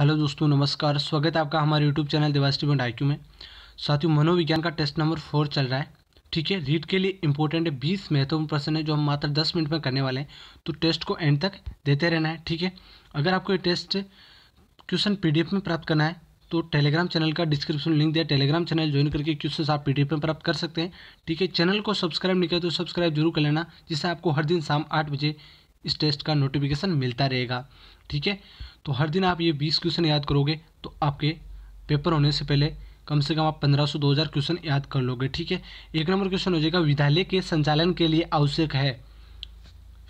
hello दोस्तों नमस्कार स्वागत है आपका हमारे यूट्यूब चैनल देवास्टी बंड आई में साथियों मनोविज्ञान का टेस्ट नंबर फोर चल रहा है ठीक है रीड के लिए इंपॉर्टेंट है बीस महत्वपूर्ण प्रश्न है जो हम मात्र दस मिनट में करने वाले हैं तो टेस्ट को एंड तक देते रहना है ठीक है अगर आपको ये टेस्ट क्वेश्चन पी में प्राप्त करना है तो टेलीग्राम चैनल का डिस्क्रिप्शन लिंक दिया टेलीग्राम चैनल ज्वाइन करके क्वेश्चन आप पी में प्राप्त कर सकते हैं ठीक है चैनल को सब्सक्राइब नहीं किया तो सब्सक्राइब जरूर कर लेना जिससे आपको हर दिन शाम आठ बजे इस टेस्ट का नोटिफिकेशन मिलता रहेगा ठीक है तो हर दिन आप ये बीस क्वेश्चन याद करोगे तो आपके पेपर होने से पहले कम से कम आप पंद्रह सौ दो हज़ार क्वेश्चन याद कर लोगे ठीक है एक नंबर क्वेश्चन हो जाएगा विद्यालय के संचालन के लिए आवश्यक है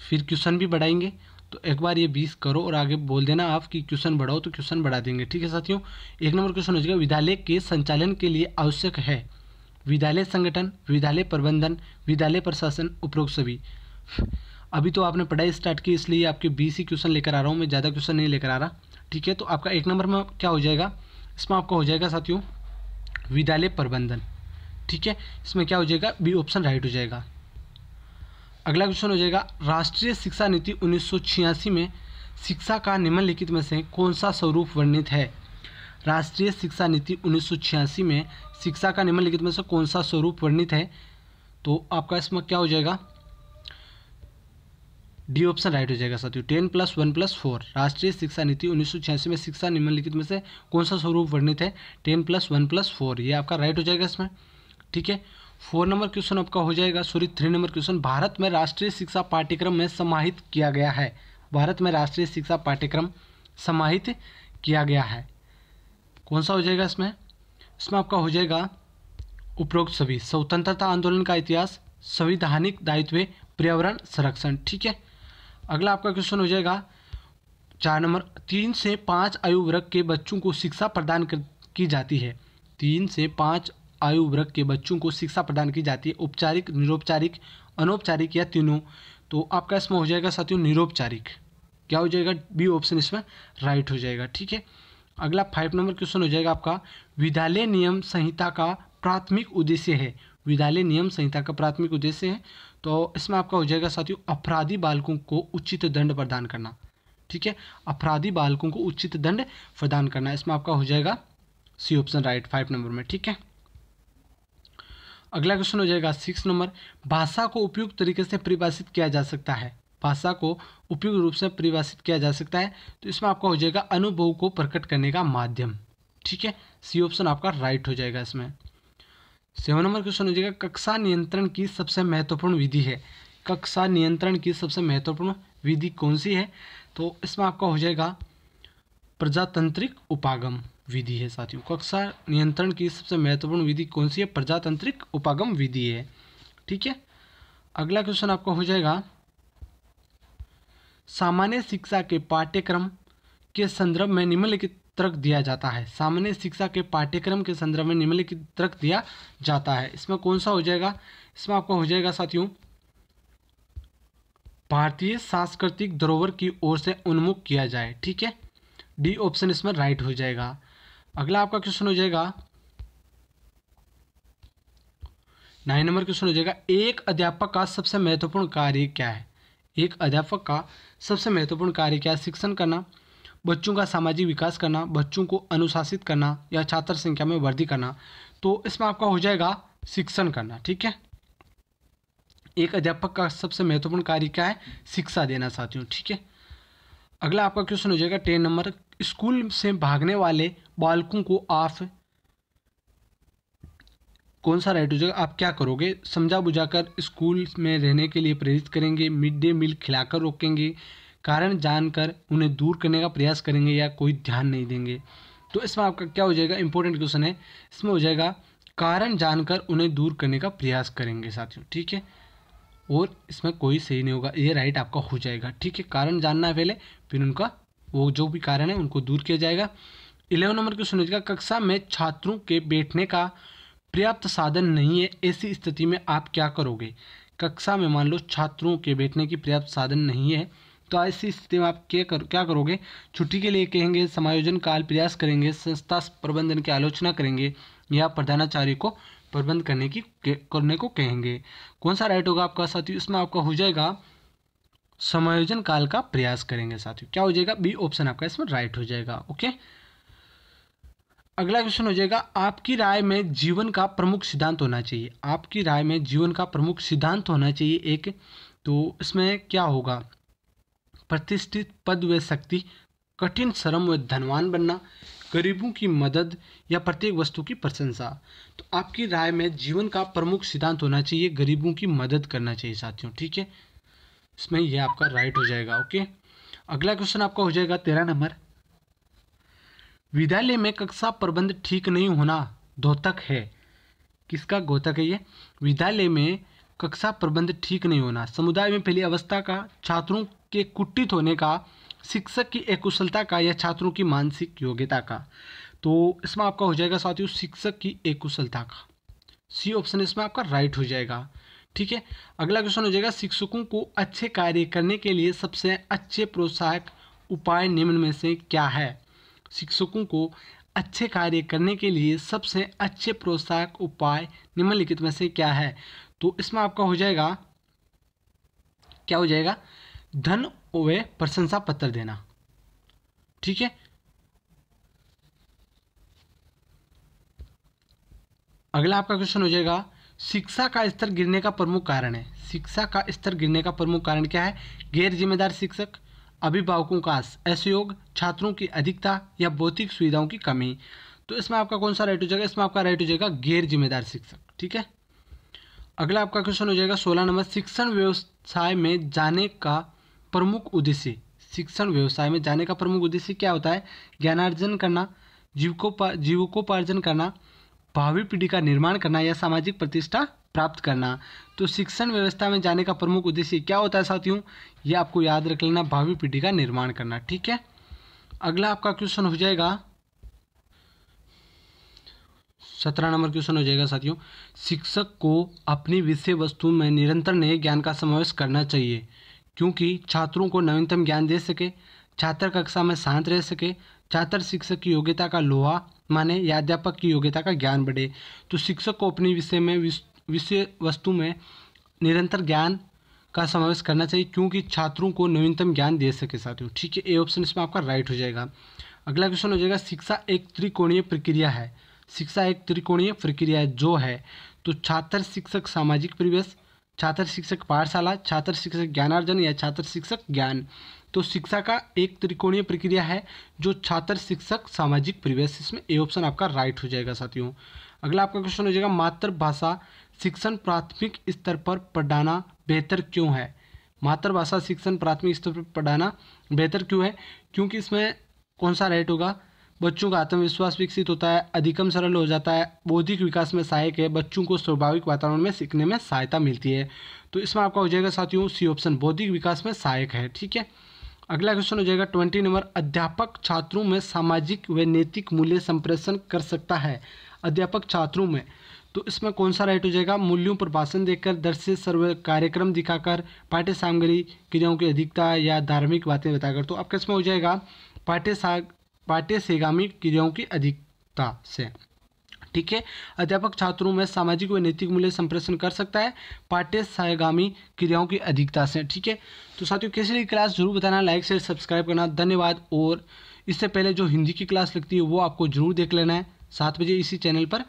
फिर क्वेश्चन भी बढ़ाएंगे तो एक बार ये बीस करो और आगे बोल देना आप कि क्वेश्चन बढ़ाओ तो क्वेश्चन बढ़ा देंगे ठीक है साथियों एक नंबर क्वेश्चन हो जाएगा विद्यालय के संचालन के लिए आवश्यक है विद्यालय संगठन विद्यालय प्रबंधन विद्यालय प्रशासन उपरोक्त सभी अभी तो आपने पढ़ाई स्टार्ट की इसलिए आपके बीस ही क्वेश्चन लेकर आ रहा हूँ मैं ज़्यादा क्वेश्चन नहीं लेकर आ रहा ठीक है तो आपका एक नंबर में क्या हो जाएगा इसमें आपका हो जाएगा साथियों विद्यालय प्रबंधन ठीक है इसमें क्या हो जाएगा बी ऑप्शन राइट हो जाएगा अगला क्वेश्चन हो जाएगा राष्ट्रीय शिक्षा नीति उन्नीस में शिक्षा का निम्नलिखित में से कौन सा स्वरूप वर्णित है राष्ट्रीय शिक्षा नीति उन्नीस में शिक्षा का निम्नलिखित में से कौन सा स्वरूप वर्णित है तो आपका इसमें क्या हो जाएगा डी ऑप्शन राइट हो जाएगा साथियों ten plus one plus four राष्ट्रीय शिक्षा नीति उन्नीस में शिक्षा निम्नलिखित में से कौन सा स्वरूप वर्णित है ten plus one plus four ये आपका राइट हो जाएगा इसमें ठीक है फोर नंबर क्वेश्चन आपका हो जाएगा sorry three number question Bharat में राष्ट्रीय शिक्षा पाठ्यक्रम में समाहित किया गया है भारत में राष्ट्रीय शिक्षा पाठ्यक्रम समाहित किया गया है कौन सा हो जाएगा इसमें इसमें आपका हो जाएगा उपरोक्त सभी स्वतंत्रता आंदोलन का इतिहास संविधानिक दायित्व पर्यावरण संरक्षण ठीक है अगला आपका क्वेश्चन हो जाएगा चार नंबर तीन से पाँच आयु वर्ग के बच्चों को शिक्षा प्रदान कर, की जाती है तीन से पाँच आयु वर्ग के बच्चों को शिक्षा प्रदान की जाती है औपचारिक निरौपचारिक अनौपचारिक या तीनों तो आपका इसमें हो जाएगा साथियों निरौपचारिक क्या हो जाएगा बी ऑप्शन इसमें राइट हो जाएगा ठीक है अगला फाइव नंबर क्वेश्चन हो जाएगा आपका विद्यालय नियम संहिता का प्राथमिक उद्देश्य है विद्यालय नियम संहिता का प्राथमिक उद्देश्य है तो इसमें आपका हो जाएगा साथियों अपराधी बालकों को उचित दंड प्रदान करना ठीक है अपराधी बालकों को उचित दंड प्रदान करना इसमें आपका हो जाएगा C option right five number में ठीक है अगला क्वेश्चन हो जाएगा सिक्स नंबर भाषा को उपयुक्त तरीके से परिभाषित किया जा सकता है भाषा को उपयुक्त रूप से परिभाषित किया जा सकता है तो इसमें आपका हो जाएगा अनुभव को प्रकट करने का माध्यम ठीक है सी ऑप्शन आपका राइट हो जाएगा इसमें सेवन नंबर क्वेश्चन हो जाएगा कक्षा नियंत्रण की सबसे महत्वपूर्ण विधि है कक्षा नियंत्रण की सबसे महत्वपूर्ण विधि कौन सी है तो इसमें आपका हो जाएगा प्रजातांत्रिक उपागम विधि है साथियों कक्षा नियंत्रण की सबसे महत्वपूर्ण विधि कौन सी है प्रजातांत्रिक उपागम विधि है ठीक है अगला क्वेश्चन आपका हो जाएगा सामान्य शिक्षा के पाठ्यक्रम के संदर्भ में निम्नलिखित तर्क दिया जाता है सामान्य शिक्षा के पाठ्यक्रम के संदर्भ में निम्नलिखित तर्क दिया जाता है इसमें कौन सा हो जाएगा इसमें आपका हो जाएगा साथियों भारतीय सांस्कृतिक धरोहर की ओर से उन्मुख किया जाए ठीक है डी ऑप्शन इसमें राइट हो जाएगा अगला आपका क्वेश्चन हो जाएगा नाइन नंबर क्वेश्चन हो जाएगा एक अध्यापक का सबसे महत्वपूर्ण कार्य क्या है एक अध्यापक का सबसे महत्वपूर्ण कार्य क्या है शिक्षण करना बच्चों का सामाजिक विकास करना बच्चों को अनुशासित करना या छात्र संख्या में वृद्धि करना तो इसमें आपका हो जाएगा शिक्षण करना ठीक है एक अध्यापक का सबसे महत्वपूर्ण कार्य क्या है शिक्षा देना साथियों ठीक है अगला आपका क्वेश्चन हो जाएगा टेन नंबर स्कूल से भागने वाले बालकों को आप कौन सा राइट हो जाएगा आप क्या करोगे समझा बुझाकर स्कूल में रहने के लिए प्रेरित करेंगे मिड डे मील खिलाकर रोकेंगे कारण जानकर उन्हें दूर करने का प्रयास करेंगे या कोई ध्यान नहीं देंगे तो इसमें आपका क्या हो जाएगा इंपॉर्टेंट क्वेश्चन है इसमें हो जाएगा कारण जानकर उन्हें दूर करने का प्रयास करेंगे साथियों ठीक है और इसमें कोई सही नहीं होगा ये राइट आपका हो जाएगा ठीक है कारण जानना है पहले फिर उनका वो जो भी कारण है उनको दूर किया जाएगा इलेवन नंबर क्वेश्चन हो जाएगा कक्षा में छात्रों के बैठने का पर्याप्त साधन नहीं है ऐसी स्थिति में आप क्या करोगे कक्षा में मान लो छात्रों के बैठने की पर्याप्त साधन नहीं है तो ऐसी स्थिति में आप क्या कर क्या करोगे छुट्टी के लिए कहेंगे समायोजन काल प्रयास करेंगे संस्था प्रबंधन की आलोचना करेंगे या प्रधानाचार्य को प्रबंध करने की करने को कहेंगे कौन सा राइट होगा आपका साथी इसमें आपका हो जाएगा समायोजन काल का प्रयास करेंगे साथियों क्या हो जाएगा बी ऑप्शन आपका इसमें राइट हो जाएगा ओके अगला क्वेश्चन हो जाएगा आपकी राय में जीवन का प्रमुख सिद्धांत होना चाहिए आपकी राय में जीवन का प्रमुख सिद्धांत होना चाहिए एक तो इसमें क्या होगा प्रतिष्ठित पद व शक्ति कठिन श्रम व धनवान बनना गरीबों की मदद या प्रत्येक वस्तु की प्रशंसा तो आपकी राय में जीवन का प्रमुख सिद्धांत होना चाहिए गरीबों की मदद करना चाहिए साथियों ठीक है इसमें यह आपका राइट हो जाएगा ओके अगला क्वेश्चन आपका हो जाएगा तेरह नंबर विद्यालय में कक्षा प्रबंध ठीक नहीं होना धोतक है किसका गोतक है ये विद्यालय में कक्षा प्रबंध ठीक नहीं होना समुदाय में फैली अवस्था का छात्रों के कुटित होने का शिक्षक की एकुशलता का या छात्रों की मानसिक योग्यता का तो इसमें आपका हो जाएगा साथियों शिक्षक की एकुशलता का सी ऑप्शन इसमें आपका राइट हो जाएगा ठीक है अगला क्वेश्चन हो जाएगा शिक्षकों को अच्छे कार्य करने के लिए सबसे अच्छे प्रोत्साहक उपाय निम्न में से क्या है शिक्षकों को अच्छे कार्य करने के लिए सबसे अच्छे प्रोत्साहक उपाय निम्नलिखित में से क्या है तो इसमें आपका हो जाएगा क्या हो जाएगा धन ओवे प्रशंसा पत्र देना ठीक है अगला आपका क्वेश्चन हो जाएगा शिक्षा का स्तर गिरने का प्रमुख कारण है शिक्षा का स्तर गिरने का प्रमुख कारण क्या है गैर जिम्मेदार शिक्षक अभिभावकों का असहयोग छात्रों की अधिकता या भौतिक सुविधाओं की कमी तो इसमें आपका कौन सा राइट हो जाएगा इसमें आपका राइट हो जाएगा गैर जिम्मेदार शिक्षक ठीक है अगला आपका क्वेश्चन हो जाएगा सोलह नंबर शिक्षण व्यवसाय में जाने का प्रमुख उद्देश्य शिक्षण व्यवसाय में जाने का प्रमुख उद्देश्य क्या होता है ज्ञानार्जन करना जीविकोपा जीवकोपार्जन करना भावी पीढ़ी का निर्माण करना या सामाजिक प्रतिष्ठा प्राप्त करना तो शिक्षण व्यवस्था में जाने का प्रमुख उद्देश्य क्या होता है साथियों ये आपको याद रख लेना भावी पीढ़ी का निर्माण करना ठीक है अगला आपका क्वेश्चन हो जाएगा सत्रह नंबर क्वेश्चन हो जाएगा साथियों शिक्षक को अपनी विषय वस्तु में निरंतर नए ज्ञान का समावेश करना चाहिए क्योंकि छात्रों को नवीनतम ज्ञान दे सके छात्र कक्षा में शांत रह सके छात्र शिक्षक की योग्यता का लोहा माने या अध्यापक की योग्यता का ज्ञान बढ़े तो शिक्षक को अपने विषय में विषय वस्तु में निरंतर ज्ञान का समावेश करना चाहिए क्योंकि छात्रों को नवीनतम ज्ञान दे सके साथियों ठीक है ए ऑप्शन इसमें आपका राइट हो जाएगा अगला क्वेश्चन हो जाएगा शिक्षा एक त्रिकोणीय प्रक्रिया है शिक्षा एक त्रिकोणीय प्रक्रिया जो है तो छात्र शिक्षक सामाजिक परिवेश छात्र शिक्षक पाठशाला छात्र शिक्षक ज्ञानार्जन या छात्र शिक्षक ज्ञान तो शिक्षा का एक त्रिकोणीय प्रक्रिया है जो छात्र शिक्षक सामाजिक परिवेश इसमें ए ऑप्शन आपका राइट हो जाएगा साथियों अगला आपका क्वेश्चन हो जाएगा मातृभाषा शिक्षण प्राथमिक स्तर पर पढ़ाना बेहतर क्यों है मातृभाषा शिक्षण प्राथमिक स्तर पर पढ़ाना बेहतर क्यों है क्योंकि इसमें कौन सा राइट होगा बच्चों का आत्मविश्वास विकसित होता है अधिकम सरल हो जाता है बौद्धिक विकास में सहायक है बच्चों को स्वाभाविक वातावरण में सीखने में सहायता मिलती है तो इसमें आपका हो जाएगा साथियों सी ऑप्शन बौद्धिक विकास में सहायक है ठीक है अगला क्वेश्चन हो जाएगा ट्वेंटी नंबर अध्यापक छात्रों में सामाजिक व नैतिक मूल्य संप्रेषण कर सकता है अध्यापक छात्रों में तो इसमें कौन सा राइट हो जाएगा मूल्यों पर भाषण देकर दर्शित सर्व कार्यक्रम दिखाकर पाठ्य सामग्री क्रियाओं की अधिकता या धार्मिक बातें बताकर तो आपका इसमें हो जाएगा पाठ्य पाठ्य सेगामी क्रियाओं की अधिकता से ठीक है अध्यापक छात्रों में सामाजिक व नैतिक मूल्य संप्रेषण कर सकता है पाठ्य सहगामी क्रियाओं की अधिकता से ठीक है तो साथियों कैसे रही क्लास जरूर बताना लाइक शेयर सब्सक्राइब करना धन्यवाद और इससे पहले जो हिंदी की क्लास लगती है वो आपको जरूर देख लेना है सात बजे इसी चैनल पर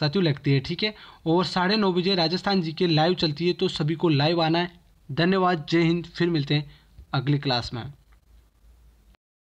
साथियों लगती है ठीक है और साढ़े नौ बजे राजस्थान जी के लाइव चलती है तो सभी को लाइव आना है धन्यवाद जय हिंद फिर मिलते हैं अगली क्लास में